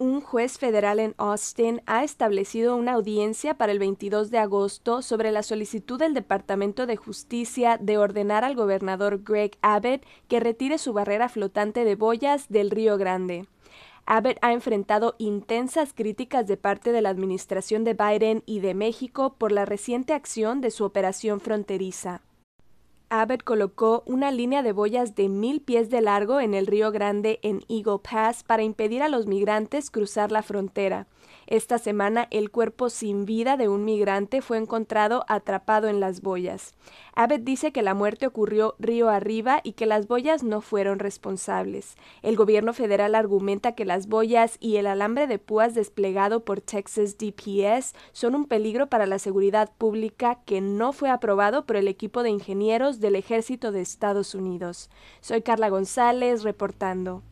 Un juez federal en Austin ha establecido una audiencia para el 22 de agosto sobre la solicitud del Departamento de Justicia de ordenar al gobernador Greg Abbott que retire su barrera flotante de boyas del Río Grande. Abbott ha enfrentado intensas críticas de parte de la administración de Biden y de México por la reciente acción de su operación fronteriza. Abbott colocó una línea de boyas de mil pies de largo en el Río Grande en Eagle Pass para impedir a los migrantes cruzar la frontera. Esta semana el cuerpo sin vida de un migrante fue encontrado atrapado en las boyas. Abbott dice que la muerte ocurrió río arriba y que las boyas no fueron responsables. El gobierno federal argumenta que las boyas y el alambre de púas desplegado por Texas DPS son un peligro para la seguridad pública que no fue aprobado por el equipo de ingenieros del Ejército de Estados Unidos. Soy Carla González reportando.